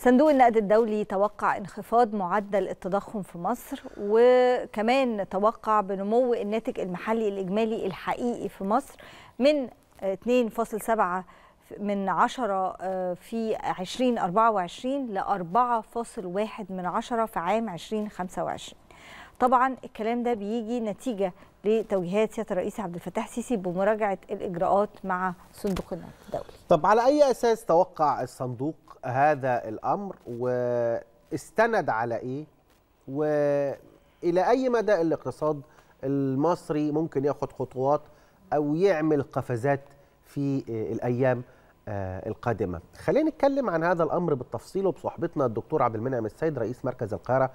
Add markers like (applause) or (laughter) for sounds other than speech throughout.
صندوق النقد الدولي توقع انخفاض معدل التضخم في مصر وكمان توقع بنمو الناتج المحلي الإجمالي الحقيقي في مصر من 2.7 من 10 آه، في 2024 ل 4.1 من 10 في عام 2025 طبعا الكلام ده بيجي نتيجه لتوجيهات سياده الرئيس عبد الفتاح السيسي بمراجعه الاجراءات مع صندوق النقد الدولي. طب على اي اساس توقع الصندوق هذا الامر واستند على ايه؟ والى اي مدى الاقتصاد المصري ممكن ياخد خطوات او يعمل قفزات في الايام القادمه. خلينا نتكلم عن هذا الامر بالتفصيل وبصحبتنا الدكتور عبد المنعم السيد رئيس مركز القاهره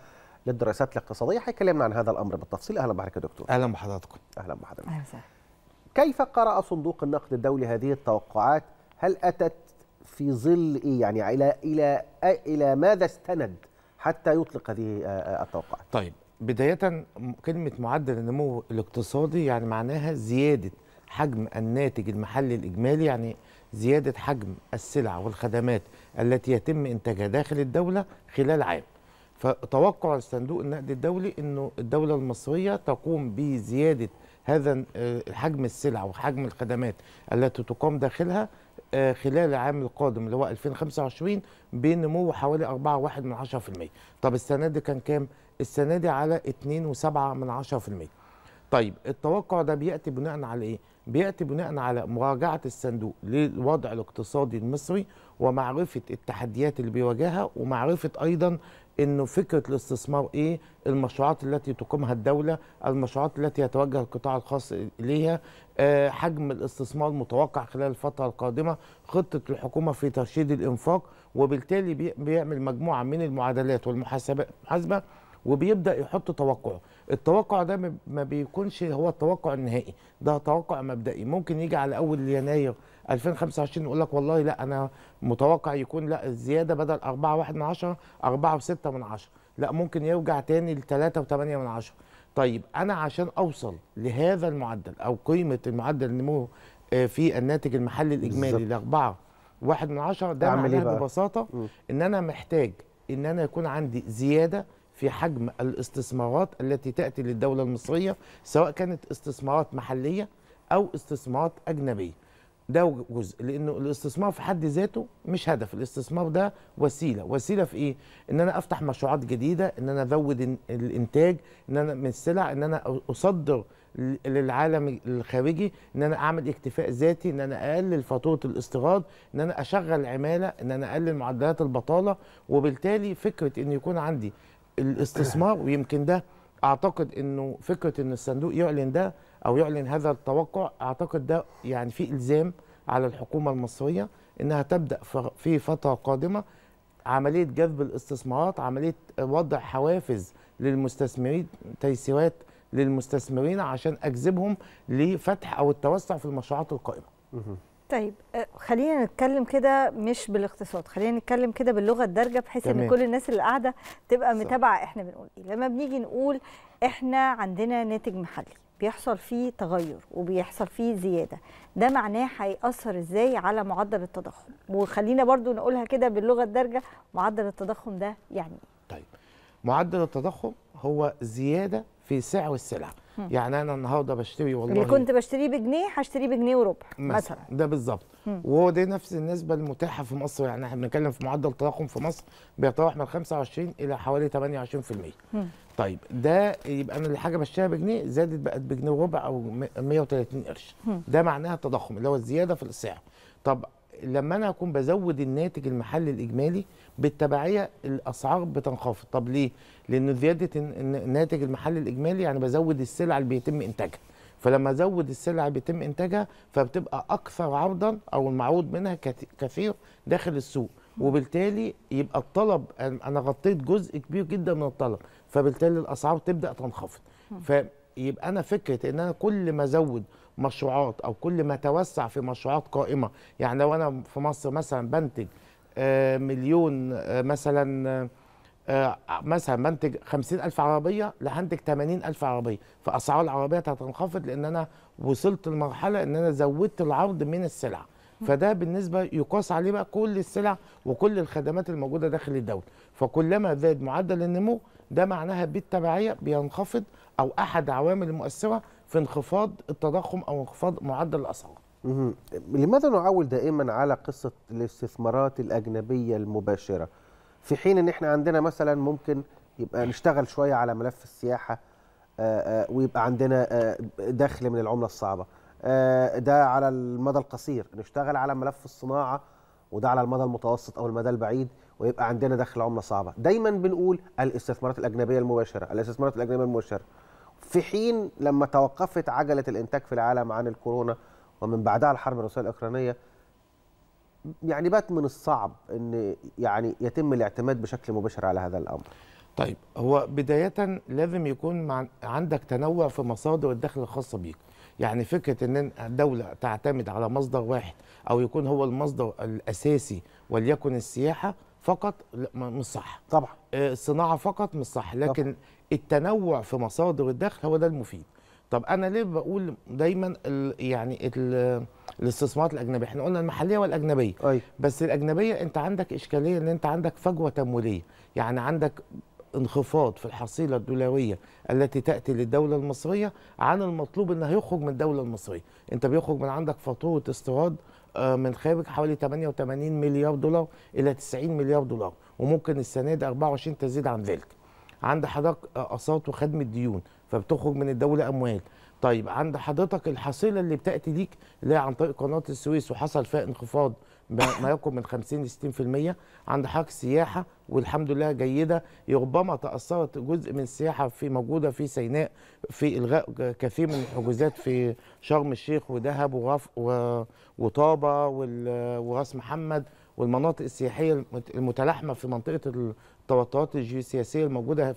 للدراسات الاقتصاديه هيكلمنا عن هذا الامر بالتفصيل اهلا بحضرتك يا دكتور اهلا بحضراتكم اهلا بحضرتك اهلا وسهلا كيف قرأ صندوق النقد الدولي هذه التوقعات هل اتت في ظل ايه يعني الى الى الى ماذا استند حتى يطلق هذه آه، آه، التوقعات طيب بدايه كلمه معدل النمو الاقتصادي يعني معناها زياده حجم الناتج المحلي الاجمالي يعني زياده حجم السلع والخدمات التي يتم انتاجها داخل الدوله خلال عام فتوقع الصندوق النقد الدولي انه الدوله المصريه تقوم بزياده هذا آه، حجم السلع وحجم الخدمات التي تقام داخلها آه، خلال العام القادم اللي هو 2025 بنمو حوالي 4.1 من 10% طب السنه دي كان كام السنه دي على 2.7 من 10% طيب التوقع ده بياتي بناء على ايه بياتي بناء على مراجعه الصندوق للوضع الاقتصادي المصري ومعرفه التحديات اللي بيواجهها ومعرفه ايضا انه فكره الاستثمار ايه المشروعات التي تقيمها الدوله المشروعات التي يتوجه القطاع الخاص اليها آه، حجم الاستثمار المتوقع خلال الفتره القادمه خطه الحكومه في ترشيد الانفاق وبالتالي بيعمل مجموعه من المعادلات والمحاسبه وبيبدا يحط توقعه التوقع ده ما بيكونش هو التوقع النهائي ده توقع مبدئي ممكن يجي على اول يناير 2025 يقول لك والله لا انا متوقع يكون لا الزياده بدل 4.1 4.6 من 10 لا ممكن يرجع تاني ل 3.8 من 10 طيب انا عشان اوصل لهذا المعدل او قيمه المعدل النمو آه، في الناتج المحلي الاجمالي ل 4 1 من 10 ده إيه معناه ببساطه ان انا محتاج ان انا يكون عندي زياده في حجم الاستثمارات التي تاتي للدوله المصريه سواء كانت استثمارات محليه او استثمارات اجنبيه ده جزء لانه الاستثمار في حد ذاته مش هدف الاستثمار ده وسيله وسيله في ايه ان انا افتح مشروعات جديده ان انا ازود الانتاج ان انا من السلع ان انا اصدر للعالم الخارجي ان انا اعمل اكتفاء ذاتي ان انا اقلل فاتوره الاستيراد ان انا اشغل عماله ان انا اقلل معدلات البطاله وبالتالي فكره ان يكون عندي الاستثمار ويمكن ده اعتقد انه فكره ان الصندوق يعلن ده او يعلن هذا التوقع اعتقد ده يعني في الزام على الحكومه المصريه انها تبدا في فتره قادمه عمليه جذب الاستثمارات عمليه وضع حوافز للمستثمرين تيسيرات للمستثمرين عشان اجذبهم لفتح او التوسع في المشروعات القائمه طيب آه، خلينا نتكلم كده مش بالاقتصاد خلينا نتكلم كده باللغه الدارجه بحيث ان كل الناس اللي قاعده تبقى متابعه احنا بنقول ايه لما بنيجي نقول احنا عندنا ناتج محلي بيحصل فيه تغير وبيحصل فيه زياده ده معناه هيأثر ازاي على معدل التضخم وخلينا برضو نقولها كده باللغه الدارجه معدل التضخم ده يعني ايه طيب معدل التضخم هو زياده في سعر السلع يعني انا النهارده بشتري والله اللي كنت بشتريه بجنيه هشتريه بجنيه وربع مثلا ده بالظبط وهو ده نفس النسبه المتاحه في مصر يعني احنا بنتكلم في معدل تضخم في مصر بيتراوح من 25 الى حوالي 28% طيب ده يبقى انا الحاجه بشتريها بجنيه زادت بقت بجنيه وربع او 130 قرش ده معناها التضخم اللي هو الزياده في السعر طب لما انا اكون بزود الناتج المحلي الاجمالي بالتبعيه الاسعار بتنخفض طب ليه لان زياده الناتج المحلي الاجمالي يعني بزود السلع اللي بيتم انتاجها فلما ازود السلع اللي بيتم انتاجها فبتبقى اكثر عرضا او المعروض منها كثير داخل السوق وبالتالي يبقى الطلب انا غطيت جزء كبير جدا من الطلب فبالتالي الاسعار تبدا تنخفض فيبقى انا فكره ان انا كل ما ازود مشروعات او كل ما توسع في مشروعات قائمه يعني لو انا في مصر مثلا بنتج آه، مليون آه، مثلا آه، مثلا بنتج 50000 عربيه لهنتج 80000 عربيه فاسعار العربيات هتنخفض لان انا وصلت لمرحله ان انا زودت العرض من السلع فده بالنسبه يقاس عليه بقى كل السلع وكل الخدمات الموجوده داخل الدوله فكلما زاد معدل النمو ده معناها بالتبعيه بينخفض او احد عوامل المؤثره في انخفاض التضخم او انخفاض معدل الاسعار لماذا نعول دائما على قصه الاستثمارات الاجنبيه المباشره في حين ان احنا عندنا مثلا ممكن يبقى نشتغل شويه على ملف السياحه آه، آه، ويبقى عندنا آه، دخل من العمله الصعبه ده على المدى القصير نشتغل على ملف الصناعه وده على المدى المتوسط او المدى البعيد ويبقى عندنا دخل عمله صعبه دايما بنقول الاستثمارات الاجنبيه المباشره الاستثمارات الاجنبيه المباشره في حين لما توقفت عجله الانتاج في العالم عن الكورونا ومن بعدها الحرب الروسيه الاوكرانيه يعني بات من الصعب ان يعني يتم الاعتماد بشكل مباشر على هذا الامر. طيب هو بدايه لازم يكون عندك تنوع في مصادر الدخل الخاصه بيك. يعني فكره ان الدوله تعتمد على مصدر واحد او يكون هو المصدر الاساسي وليكن السياحه فقط مش صح طبعا آه، الصناعه فقط مش صح لكن طبعا. التنوع في مصادر الدخل هو ده المفيد طب انا ليه بقول دايما الـ يعني الـ الاستثمارات الاجنبيه احنا قلنا المحليه والاجنبيه أي. بس الاجنبيه انت عندك اشكاليه ان انت عندك فجوه تمويليه يعني عندك انخفاض في الحصيله الدولاريه التي تاتي للدوله المصريه عن المطلوب انها يخرج من الدوله المصريه انت بيخرج من عندك فاتوره استيراد آه، من خارج حوالي 88 مليار دولار الى 90 مليار دولار وممكن السنه دي 24 تزيد عن ذلك عند حضرتك اقساط آه، وخدمه ديون فبتخرج من الدوله اموال طيب عند حضرتك الحصيله اللي بتاتي ليك اللي هي عن طريق قناه السويس وحصل فيها انخفاض ما يقرب من 50 ل 60% عند حق سياحه والحمد لله جيده ربما تاثرت جزء من السياحه في موجوده في سيناء في الغاء كثير من الحجوزات في شرم الشيخ ودهب وغف وطابه وراس محمد والمناطق السياحيه المتلاحمه في منطقه التوترات الجيوسياسيه الموجوده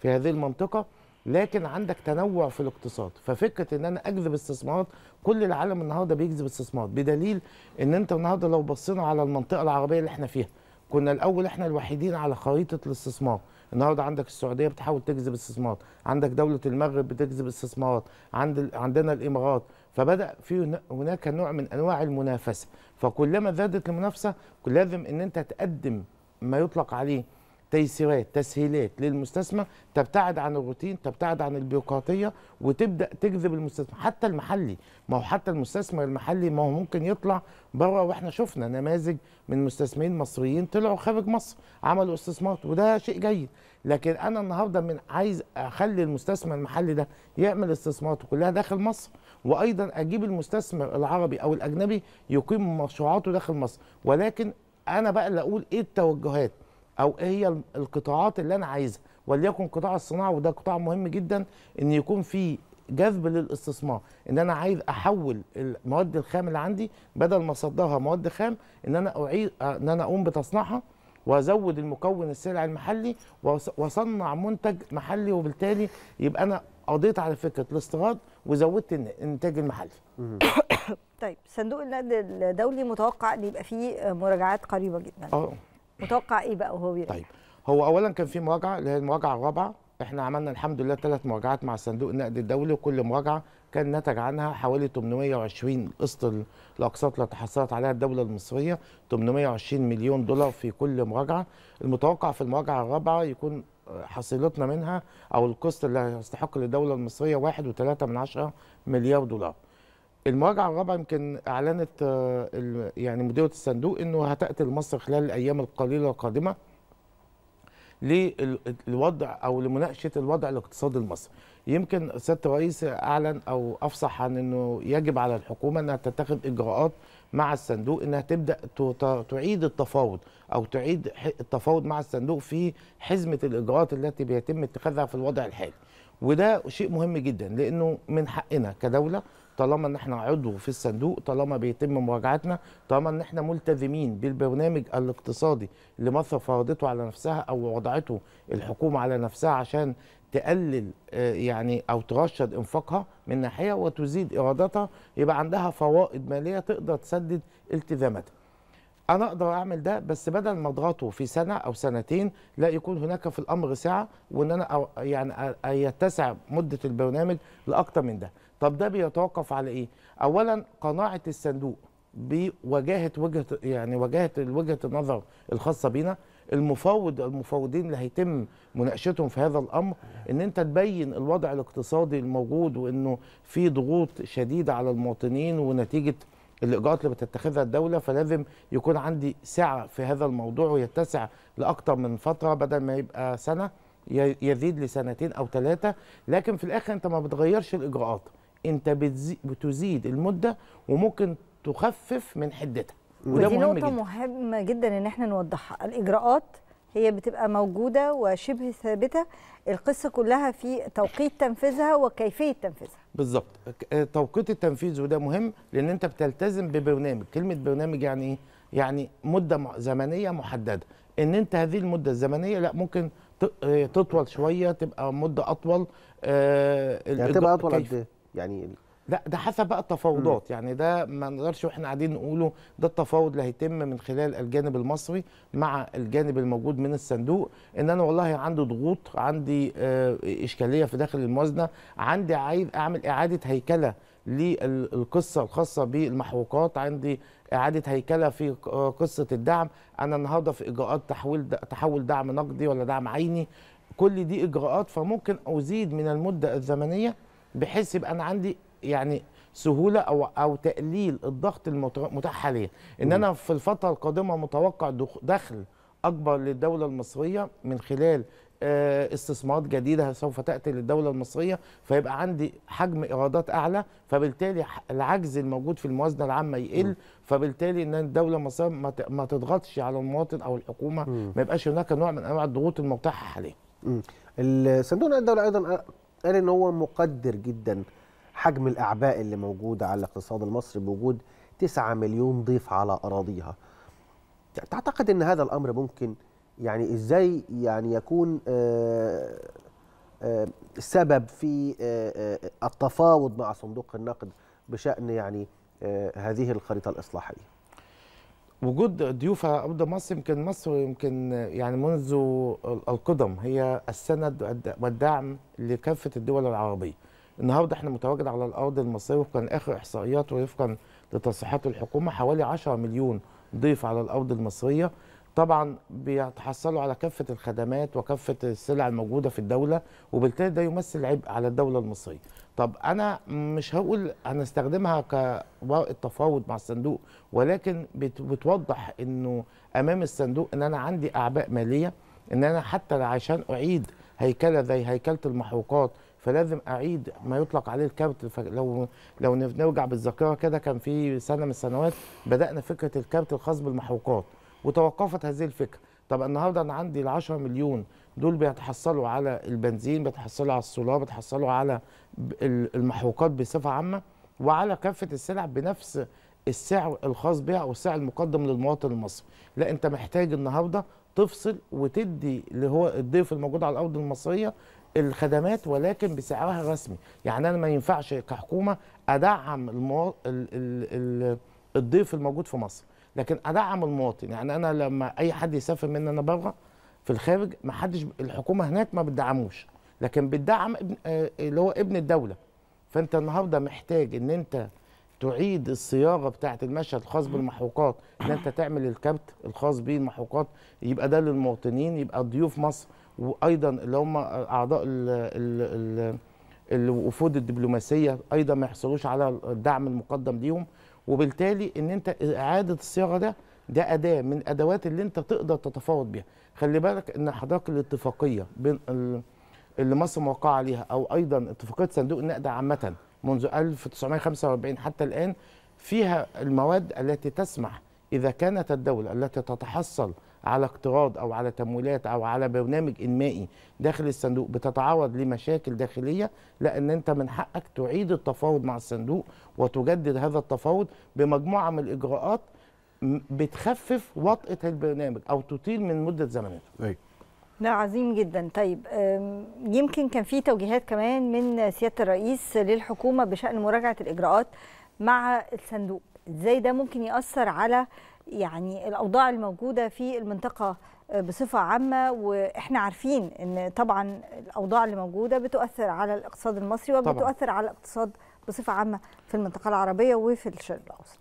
في هذه المنطقه لكن عندك تنوع في الاقتصاد ففكره ان انا اجذب استثمارات كل العالم النهارده بيجذب استثمارات بدليل ان انت النهارده لو بصينا على المنطقه العربيه اللي احنا فيها كنا الاول احنا الوحيدين على خريطه الاستثمار النهارده عندك السعوديه بتحاول تجذب استثمارات عندك دوله المغرب بتجذب استثمارات عند عندنا الامارات فبدا في هناك نوع من انواع المنافسه فكلما زادت المنافسه لازم ان انت تقدم ما يطلق عليه تيسيرات تسهيلات للمستثمر تبتعد عن الروتين تبتعد عن البيروقراطيه وتبدا تجذب المستثمر حتى المحلي ما هو حتى المستثمر المحلي ما هو ممكن يطلع بره واحنا شفنا نماذج من مستثمرين مصريين طلعوا خارج مصر عملوا استثمارات وده شيء جيد لكن انا النهارده من عايز اخلي المستثمر المحلي ده يعمل استثماراته كلها داخل مصر وايضا اجيب المستثمر العربي او الاجنبي يقيم مشروعاته داخل مصر ولكن انا بقى اللي اقول ايه التوجهات او ايه هي القطاعات اللي انا عايزها وليكن قطاع الصناعه وده قطاع مهم جدا ان يكون في جذب للاستثمار ان انا عايز احول المواد الخام اللي عندي بدل ما اصدرها مواد خام ان انا اعيد ان انا اقوم بتصنيعها وازود المكون السلع المحلي واصنع منتج محلي وبالتالي يبقى انا قضيت على فكره الاستيراد وزودت الانتاج المحلي. (coughs) طيب صندوق النقد الدولي متوقع ان يبقى فيه مراجعات قريبه جدا. اه متوقع ايه بقى وهو بيقول إيه؟ طيب هو اولا كان في مراجعه اللي هي المراجعه الرابعه احنا عملنا الحمد لله ثلاث مراجعات مع صندوق النقد الدولي وكل مراجعه كان نتج عنها حوالي 820 قسط الاقساط اللي تحصلت عليها الدوله المصريه 820 مليون دولار في كل مراجعه المتوقع في المراجعه الرابعه يكون حصيلتنا منها او القسط اللي هيستحق للدوله المصريه 1.3 مليار دولار المراجعه الرابعه يمكن اعلنت آه، يعني مديره الصندوق انه هتاتي لمصر خلال الايام القليله القادمه للوضع او لمناقشه الوضع الاقتصادي المصري. يمكن سياده الرئيس اعلن او افصح عن انه يجب على الحكومه انها تتخذ اجراءات مع الصندوق انها تبدا تعيد التفاوض او تعيد التفاوض مع الصندوق في حزمه الاجراءات التي بيتم اتخاذها في الوضع الحالي. وده شيء مهم جدا لانه من حقنا كدوله طالما ان احنا عضو في الصندوق طالما بيتم مراجعتنا طالما ان احنا ملتزمين بالبرنامج الاقتصادي اللي مصر فرضته على نفسها او وضعته الحكومه على نفسها عشان تقلل آه، يعني او ترشد انفاقها من ناحيه وتزيد ايراداتها يبقى عندها فوائد ماليه تقدر تسدد التزاماتها. انا اقدر اعمل ده بس بدل ما اضغطه في سنه او سنتين لا يكون هناك في الامر سعه وان انا يعني يتسع مده البرنامج لاكثر من ده. طب ده بيتوقف على ايه اولا قناعه الصندوق بوجاهه وجهه يعني وجاهه وجهه النظر الخاصه بينا المفاوض المفاوضين اللي هيتم مناقشتهم في هذا الامر ان انت تبين الوضع الاقتصادي الموجود وانه في ضغوط شديده على المواطنين ونتيجه الاجراءات اللي بتتخذها الدوله فلازم يكون عندي سعه في هذا الموضوع ويتسع لاكثر من فتره بدل ما يبقى سنه يزيد لسنتين او ثلاثه لكن في الاخر انت ما بتغيرش الاجراءات انت بتزيد المده وممكن تخفف من حدتها وده ودي مهم نقطه جداً. مهمه جدا ان احنا نوضحها الاجراءات هي بتبقى موجوده وشبه ثابته القصه كلها في توقيت تنفيذها وكيفيه تنفيذها بالظبط آه، توقيت التنفيذ وده مهم لان انت بتلتزم ببرنامج كلمه برنامج يعني ايه يعني مده زمنيه محدده ان انت هذه المده الزمنيه لا ممكن آه، تطول شويه تبقى مده اطول آه، يعني تبقى اطول قد ايه يعني لا ده حسب بقى التفاوضات يعني ده ما نقدرش واحنا قاعدين نقوله ده التفاوض اللي هيتم من خلال الجانب المصري مع الجانب الموجود من الصندوق ان انا والله عندي ضغوط عندي آه، اشكاليه في داخل الموازنه عندي عايز اعمل اعاده هيكله للقصه الخاصه بالمحروقات عندي اعاده هيكله في آه، قصه الدعم انا النهارده في اجراءات تحويل تحول دعم نقدي ولا دعم عيني كل دي اجراءات فممكن ازيد من المده الزمنيه بحيث يبقى انا عندي يعني سهوله او او تقليل الضغط المتاح حاليا ان انا في الفتره القادمه متوقع دخل اكبر للدوله المصريه من خلال آه، استثمارات جديده سوف تاتي للدوله المصريه فيبقى عندي حجم ايرادات اعلى فبالتالي العجز الموجود في الموازنه العامه يقل م. فبالتالي ان الدوله المصريه ما تضغطش على المواطن او الحكومه ما يبقاش هناك نوع من انواع الضغوط المتاحه حاليا. صندوق النقد الدولي ايضا قال ان هو مقدر جدا حجم الاعباء اللي موجوده على الاقتصاد المصري بوجود 9 مليون ضيف على اراضيها تعتقد ان هذا الامر ممكن يعني ازاي يعني يكون آه، آه، سبب في آه، التفاوض مع صندوق النقد بشان يعني هذه الخريطه الاصلاحيه وجود ضيوف على ارض مصر يمكن مصر يمكن يعني منذ القدم هي السند والدعم لكافه الدول العربيه. النهارده احنا متواجد على الارض المصريه وفقا اخر احصائيات ووفقا لتصريحات الحكومه حوالي 10 مليون ضيف على الارض المصريه طبعا بيتحصلوا على كافه الخدمات وكافه السلع الموجوده في الدوله وبالتالي ده يمثل عبء على الدوله المصريه طب انا مش هقول هنستخدمها كورقه تفاوض مع الصندوق ولكن بتوضح انه امام الصندوق ان انا عندي اعباء ماليه ان انا حتى عشان اعيد هيكله زي هيكله المحروقات فلازم اعيد ما يطلق عليه الكارت لو لو نرجع بالذاكره كده كان في سنه من السنوات بدانا فكره الكارت الخاص بالمحروقات وتوقفت هذه الفكره طب النهارده انا عندي ال 10 مليون دول بيتحصلوا على البنزين بيتحصلوا على السولار بيتحصلوا على المحروقات بصفه عامه وعلى كافه السلع بنفس السعر الخاص بها او السعر المقدم للمواطن المصري لا انت محتاج النهارده تفصل وتدي اللي هو الضيف الموجود على الارض المصريه الخدمات ولكن بسعرها الرسمي يعني انا ما ينفعش كحكومه ادعم المو... ال... ال... ال... الضيف الموجود في مصر لكن ادعم المواطن يعني انا لما اي حد يسافر مني انا بره في الخارج ما حدش الحكومه هناك ما بتدعموش لكن بتدعم آه، اللي هو ابن الدوله فانت النهارده محتاج ان انت تعيد الصياغه بتاعه المشهد الخاص بالمحروقات ان انت تعمل الكبت الخاص بيه المحروقات يبقى ده للمواطنين يبقى ضيوف مصر وايضا اللي هم اعضاء ال ال الوفود الدبلوماسيه ايضا ما يحصلوش على الدعم المقدم ليهم وبالتالي ان انت اعاده الصياغه ده ده اداه من ادوات اللي انت تقدر تتفاوض بيها خلي بالك ان حضرتك الاتفاقيه بين اللي مصر موقعه عليها او ايضا اتفاقيه صندوق النقد عامه منذ 1945 حتى الان فيها المواد التي تسمح اذا كانت الدوله التي تتحصل على اقتراض او على تمويلات او على برنامج انمائي داخل الصندوق بتتعرض لمشاكل داخليه لا ان انت من حقك تعيد التفاوض مع الصندوق وتجدد هذا التفاوض بمجموعه من الاجراءات بتخفف وطئه البرنامج او تطيل من مده زمنه. أي. طيب. لا عظيم جدا طيب يمكن كان في توجيهات كمان من سياده الرئيس للحكومه بشان مراجعه الاجراءات مع الصندوق ازاي ده ممكن ياثر على يعني الاوضاع الموجوده في المنطقه آه، بصفه عامه واحنا عارفين ان طبعا الاوضاع اللي موجوده بتؤثر على الاقتصاد المصري وبتؤثر طبعا. على الاقتصاد بصفه عامه في المنطقه العربيه وفي الشرق الاوسط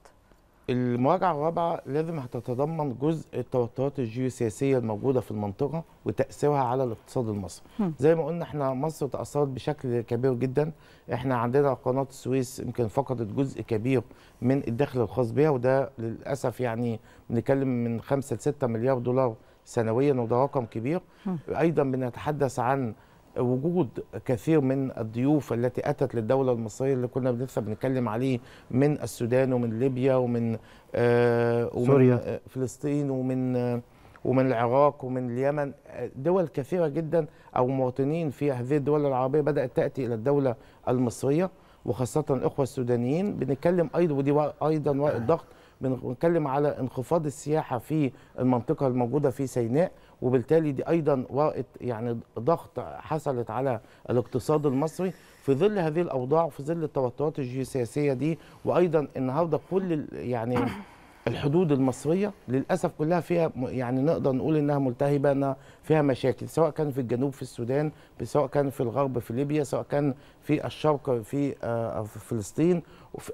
المراجعه الرابعه لازم هتتضمن جزء التوترات الجيوسياسيه الموجوده في المنطقه وتاثيرها على الاقتصاد المصري زي ما قلنا احنا مصر تاثرت بشكل كبير جدا احنا عندنا قناه السويس يمكن فقدت جزء كبير من الدخل الخاص بها وده للاسف يعني بنتكلم من 5 ل 6 مليار دولار سنويا وده رقم كبير ايضا بنتحدث عن وجود كثير من الضيوف التي اتت للدوله المصريه اللي كنا لسه بنتكلم عليه من السودان ومن ليبيا ومن آه ومن سوريا آه، فلسطين ومن آه ومن العراق ومن اليمن آه، دول كثيره جدا او مواطنين في هذه الدول العربيه بدات تاتي الى الدوله المصريه وخاصه الاخوه السودانيين بنتكلم ايضا ودي ايضا ضغط بنتكلم على انخفاض السياحه في المنطقه الموجوده في سيناء وبالتالي دي ايضا وقت يعني ضغط حصلت على الاقتصاد المصري في ظل هذه الاوضاع وفي ظل التوترات الجيوسياسيه دي وايضا النهارده كل يعني (coughs) الحدود المصريه للاسف كلها فيها يعني نقدر نقول انها ملتهبه انها فيها مشاكل سواء كان في الجنوب في السودان سواء كان في الغرب في ليبيا سواء كان في الشرق في آه، فلسطين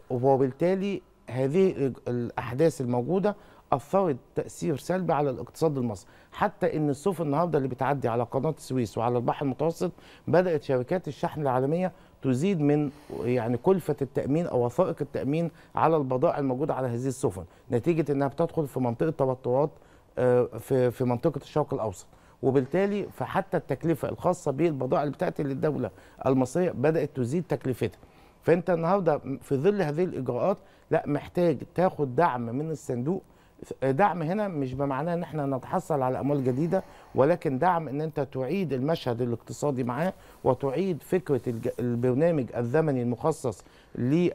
وبالتالي هذه الاحداث الموجوده اثرت تاثير سلبي على الاقتصاد المصري حتى ان السفن النهارده اللي بتعدي على قناه السويس وعلى البحر المتوسط بدات شركات الشحن العالميه تزيد من يعني كلفه التامين او وثائق التامين على البضائع الموجوده على هذه السفن نتيجه انها بتدخل في منطقه توترات آه، في في منطقه الشرق الاوسط وبالتالي فحتى التكلفه الخاصه بالبضائع اللي بتاعت للدوله المصريه بدات تزيد تكلفتها فانت النهارده في ظل هذه الاجراءات لا محتاج تاخد دعم من الصندوق دعم هنا مش بمعناه ان احنا نتحصل على اموال جديده ولكن دعم ان انت تعيد المشهد الاقتصادي معاه وتعيد فكره البرنامج الزمني المخصص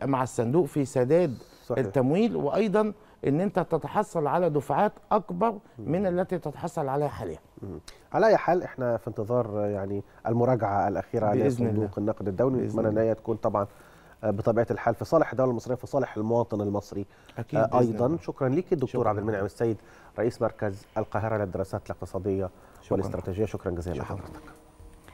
مع الصندوق في سداد صحيح. التمويل وايضا ان انت تتحصل على دفعات اكبر من التي تتحصل عليها حاليا على اي حال احنا في انتظار يعني المراجعه الاخيره لصندوق النقد الدولي نتمنى ان هي تكون طبعا بطبيعه الحال في صالح الدوله المصريه في صالح المواطن المصري أكيد آه، ايضا بزنة. شكرا لك الدكتور عبد المنعم السيد رئيس مركز القاهره للدراسات الاقتصاديه شكرا. والاستراتيجيه شكرا جزيلا لحضرتك